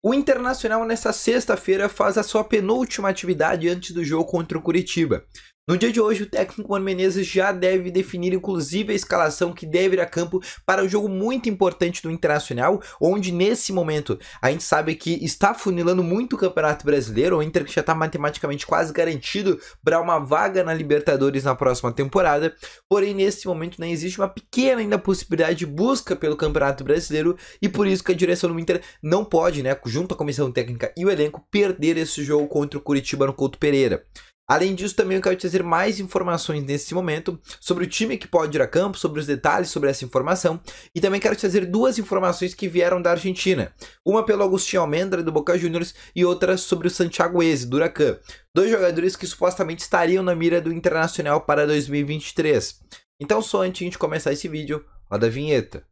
O Internacional nesta sexta-feira faz a sua penúltima atividade antes do jogo contra o Curitiba. No dia de hoje, o técnico Mano Menezes já deve definir inclusive a escalação que deve ir a campo para um jogo muito importante do Internacional, onde nesse momento a gente sabe que está funilando muito o Campeonato Brasileiro, o Inter que já está matematicamente quase garantido para uma vaga na Libertadores na próxima temporada, porém nesse momento né, existe uma pequena ainda possibilidade de busca pelo Campeonato Brasileiro e por isso que a direção do Inter não pode, né, junto à comissão técnica e o elenco, perder esse jogo contra o Curitiba no Couto Pereira. Além disso, também eu quero trazer mais informações nesse momento sobre o time que pode ir a campo, sobre os detalhes sobre essa informação e também quero trazer duas informações que vieram da Argentina. Uma pelo Agostinho Almendra do Boca Juniors e outra sobre o Santiago Eze do Huracan, dois jogadores que supostamente estariam na mira do Internacional para 2023. Então, só antes de começar esse vídeo, roda a vinheta.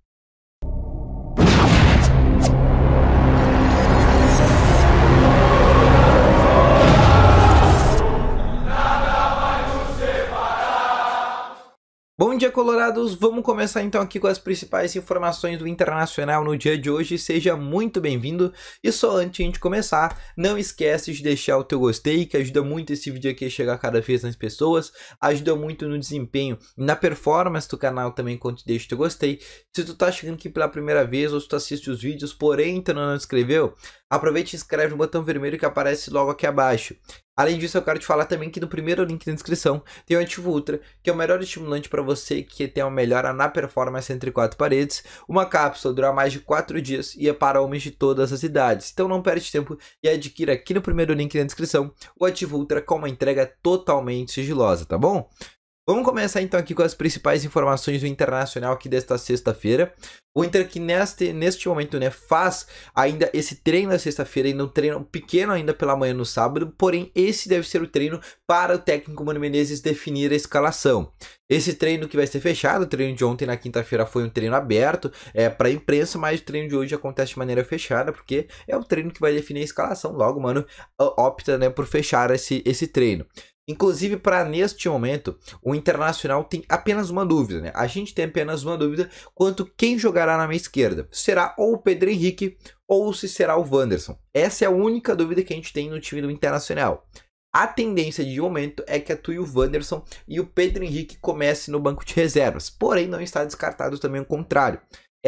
Bom dia, colorados! Vamos começar então aqui com as principais informações do Internacional no dia de hoje. Seja muito bem-vindo! E só antes de começar, não esquece de deixar o teu gostei, que ajuda muito esse vídeo aqui a chegar cada vez mais pessoas, ajuda muito no desempenho e na performance do canal também quando tu deixa o teu gostei. Se tu tá chegando aqui pela primeira vez ou se tu assiste os vídeos, porém tu não se inscreveu, aproveita e inscreve no botão vermelho que aparece logo aqui abaixo. Além disso, eu quero te falar também que no primeiro link na descrição tem o Ativo Ultra, que é o melhor estimulante para você que tem uma melhora na performance entre quatro paredes. Uma cápsula dura mais de 4 dias e é para homens de todas as idades. Então não perde tempo e adquira aqui no primeiro link na descrição o Ativo Ultra com uma entrega totalmente sigilosa, tá bom? Vamos começar então aqui com as principais informações do Internacional aqui desta sexta-feira. O Inter que neste, neste momento né, faz ainda esse treino na sexta-feira, ainda um treino pequeno ainda pela manhã no sábado, porém esse deve ser o treino para o técnico Mano Menezes definir a escalação. Esse treino que vai ser fechado, o treino de ontem na quinta-feira foi um treino aberto é, para a imprensa, mas o treino de hoje acontece de maneira fechada, porque é o treino que vai definir a escalação. Logo, mano, ah, opta né, por fechar esse, esse treino. Inclusive, para neste momento, o Internacional tem apenas uma dúvida, né? A gente tem apenas uma dúvida quanto quem jogará na minha esquerda. Será ou o Pedro Henrique ou se será o Wanderson. Essa é a única dúvida que a gente tem no time do Internacional. A tendência de momento é que atue o Wanderson e o Pedro Henrique comece no banco de reservas, porém não está descartado também o contrário.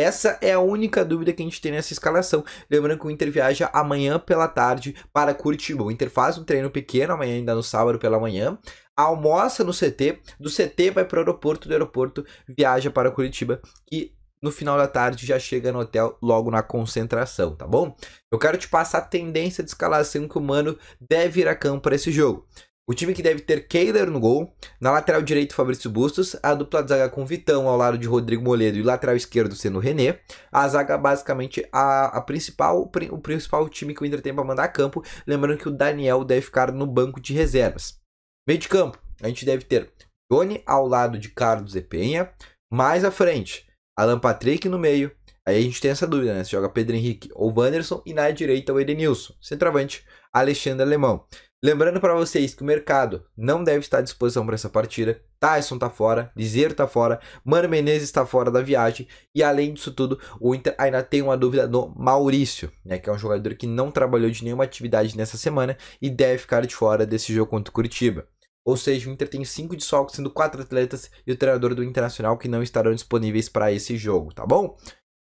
Essa é a única dúvida que a gente tem nessa escalação. Lembrando que o Inter viaja amanhã pela tarde para Curitiba. O Inter faz um treino pequeno amanhã, ainda no sábado pela manhã. Almoça no CT, do CT vai para o aeroporto, do aeroporto viaja para Curitiba, e no final da tarde já chega no hotel logo na concentração, tá bom? Eu quero te passar a tendência de escalação que o Mano deve ir a campo para esse jogo. O time que deve ter Kehler no gol, na lateral direito Fabrício Bustos, a dupla de zaga com Vitão ao lado de Rodrigo Moledo e lateral esquerdo sendo René. A zaga basicamente a, a principal o principal time que o Inter tem para mandar a campo, lembrando que o Daniel deve ficar no banco de reservas. Meio de campo, a gente deve ter Johnny ao lado de Carlos e Penha, mais à frente, Alan Patrick no meio. Aí a gente tem essa dúvida, né? Se joga Pedro Henrique ou Wanderson e na direita o Edenilson, centroavante Alexandre Alemão. Lembrando para vocês que o mercado não deve estar à disposição para essa partida. Tyson está fora, Liseiro está fora, Mano Menezes está fora da viagem. E além disso tudo, o Inter ainda tem uma dúvida no Maurício, né, que é um jogador que não trabalhou de nenhuma atividade nessa semana e deve ficar de fora desse jogo contra o Curitiba. Ou seja, o Inter tem 5 de sol, sendo 4 atletas e o treinador do Internacional que não estarão disponíveis para esse jogo, tá bom?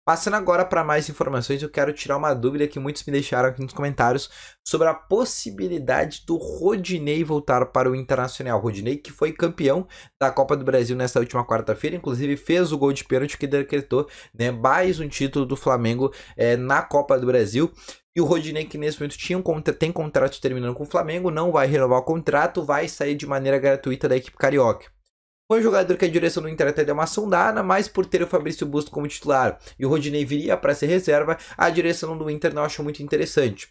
Passando agora para mais informações, eu quero tirar uma dúvida que muitos me deixaram aqui nos comentários sobre a possibilidade do Rodinei voltar para o Internacional. Rodinei, que foi campeão da Copa do Brasil nesta última quarta-feira, inclusive fez o gol de pênalti que decretou né, mais um título do Flamengo é, na Copa do Brasil. E o Rodinei, que nesse momento tinha um contra... tem contrato terminando com o Flamengo, não vai renovar o contrato, vai sair de maneira gratuita da equipe carioca. Foi um jogador que a direção do Inter até deu uma sondada, mas por ter o Fabrício Busto como titular e o Rodinei viria para ser reserva, a direção do Inter não achou muito interessante.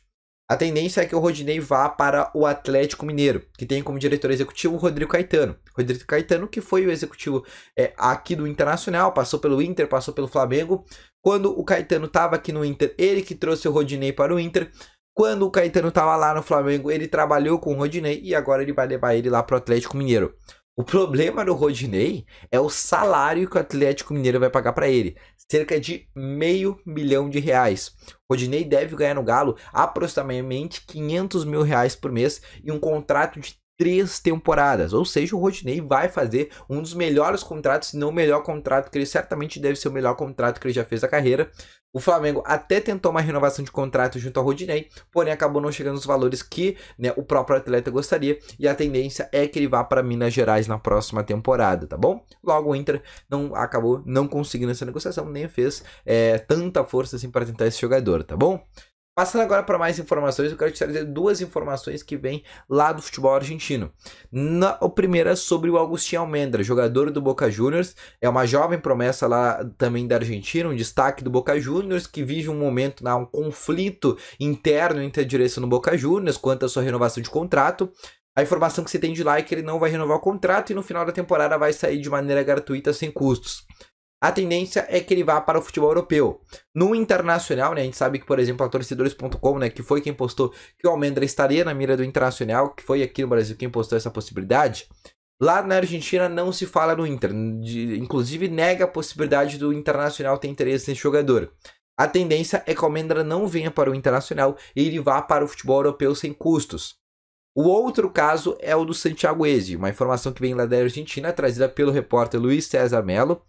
A tendência é que o Rodinei vá para o Atlético Mineiro, que tem como diretor executivo o Rodrigo Caetano. Rodrigo Caetano, que foi o executivo é, aqui do Internacional, passou pelo Inter, passou pelo Flamengo. Quando o Caetano estava aqui no Inter, ele que trouxe o Rodinei para o Inter. Quando o Caetano estava lá no Flamengo, ele trabalhou com o Rodinei e agora ele vai levar ele lá para o Atlético Mineiro. O problema do Rodinei é o salário que o Atlético Mineiro vai pagar para ele, cerca de meio milhão de reais. Rodinei deve ganhar no Galo aproximadamente 500 mil reais por mês e um contrato de três temporadas. Ou seja, o Rodinei vai fazer um dos melhores contratos, se não o melhor contrato, que ele certamente deve ser o melhor contrato que ele já fez na carreira. O Flamengo até tentou uma renovação de contrato junto ao Rodinei, porém acabou não chegando nos valores que né, o próprio atleta gostaria, e a tendência é que ele vá para Minas Gerais na próxima temporada, tá bom? Logo o Inter não acabou não conseguindo essa negociação, nem fez é, tanta força assim para tentar esse jogador, tá bom? Passando agora para mais informações, eu quero te trazer duas informações que vêm lá do futebol argentino. Na, a primeira é sobre o Agustinho Almendra, jogador do Boca Juniors, é uma jovem promessa lá também da Argentina, um destaque do Boca Juniors que vive um momento, né, um conflito interno entre a direção do Boca Juniors quanto à sua renovação de contrato. A informação que se tem de lá é que ele não vai renovar o contrato e no final da temporada vai sair de maneira gratuita sem custos a tendência é que ele vá para o futebol europeu. No internacional, né, a gente sabe que, por exemplo, a torcedores.com, né, que foi quem postou que o Almendra estaria na mira do internacional, que foi aqui no Brasil quem postou essa possibilidade. Lá na Argentina não se fala no Inter, de, inclusive nega a possibilidade do Internacional ter interesse nesse jogador. A tendência é que o Almendra não venha para o Internacional e ele vá para o futebol europeu sem custos. O outro caso é o do Santiago Eze, uma informação que vem lá da Argentina, trazida pelo repórter Luiz César Melo,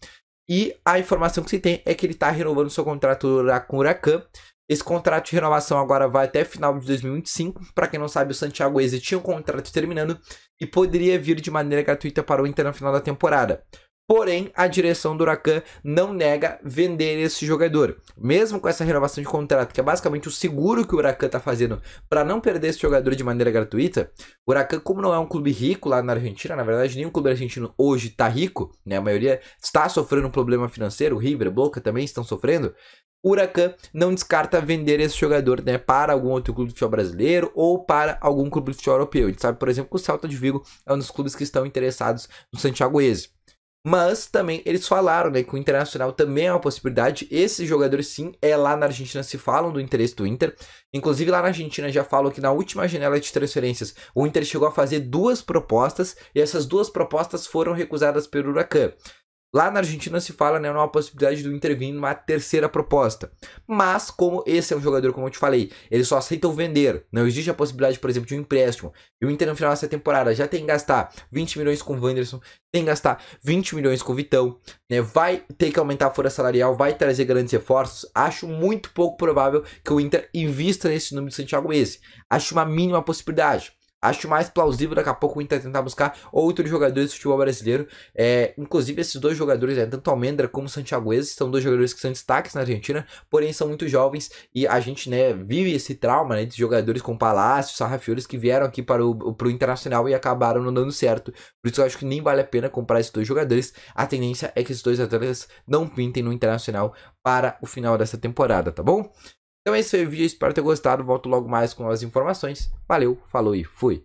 e a informação que se tem é que ele está renovando seu contrato com o Huracan. Esse contrato de renovação agora vai até final de 2025. Para quem não sabe, o Santiago Eze tinha um contrato terminando e poderia vir de maneira gratuita para o Inter na final da temporada. Porém, a direção do Huracan não nega vender esse jogador. Mesmo com essa renovação de contrato, que é basicamente o seguro que o Huracan está fazendo para não perder esse jogador de maneira gratuita, o Huracan, como não é um clube rico lá na Argentina, na verdade, nenhum clube argentino hoje está rico, né? A maioria está sofrendo um problema financeiro, o River, Boca também estão sofrendo. O Huracan não descarta vender esse jogador né, para algum outro clube de futebol brasileiro ou para algum clube de futebol europeu. A gente sabe, por exemplo, que o Celta de Vigo é um dos clubes que estão interessados no Santiago Eze. Mas também eles falaram né, que o Internacional também é uma possibilidade. Esses jogadores, sim, é lá na Argentina se falam do interesse do Inter. Inclusive, lá na Argentina já falam que na última janela de transferências o Inter chegou a fazer duas propostas e essas duas propostas foram recusadas pelo Huracan. Lá na Argentina se fala né, numa possibilidade do Inter vir numa terceira proposta. Mas, como esse é um jogador, como eu te falei, ele só aceita o vender. Não existe a possibilidade, por exemplo, de um empréstimo. E o Inter no final dessa temporada já tem que gastar 20 milhões com o Wanderson, tem que gastar 20 milhões com o Vitão, né, vai ter que aumentar a folha salarial, vai trazer grandes reforços. Acho muito pouco provável que o Inter invista nesse número de Santiago esse. Acho uma mínima possibilidade. Acho mais plausível daqui a pouco o Inter tentar buscar outros jogadores do futebol brasileiro. É, inclusive, esses dois jogadores, né, tanto Almendra como Santiago Santiaguez, são dois jogadores que são destaques na Argentina, porém são muito jovens e a gente né, vive esse trauma né, de jogadores como Palácio, Fiores, que vieram aqui para o o Internacional e acabaram não dando certo. Por isso eu acho que nem vale a pena comprar esses dois jogadores. A tendência é que esses dois atletas não pintem no Internacional para o final dessa temporada, tá bom? Então esse é foi o vídeo, espero ter gostado. Volto logo mais com as informações. Valeu, falou e fui!